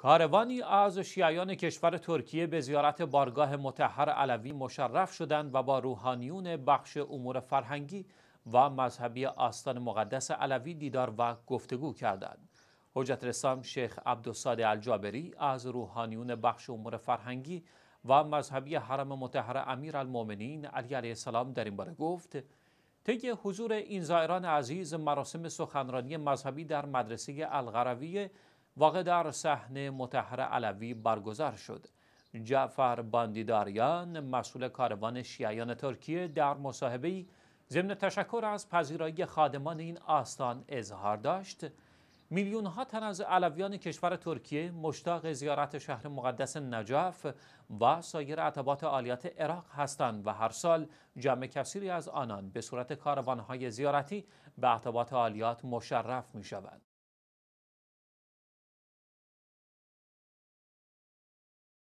کاروانی از شیعیان کشور ترکیه به زیارت بارگاه متحر علوی مشرف شدند و با روحانیون بخش امور فرهنگی و مذهبی آستان مقدس علوی دیدار و گفتگو کردند. حجت رسام شیخ عبدالصاد الجابری از روحانیون بخش امور فرهنگی و مذهبی حرم متحر امیر المومنین علی علیه السلام در این باره گفت طی حضور این زائران عزیز مراسم سخنرانی مذهبی در مدرسه الغرویه واقع در صحنه متحر علوی برگزار شد جعفر باندیداریان مسئول کاروان شیعیان ترکیه در مصاحبه‌ای ضمن تشکر از پذیرایی خادمان این آستان اظهار داشت میلیون ها تن از علویان کشور ترکیه مشتاق زیارت شهر مقدس نجف و سایر عتبات عالیات عراق هستند و هر سال جمع کثیری از آنان به صورت کاروانهای زیارتی به عتبات عالیات مشرف می شوند.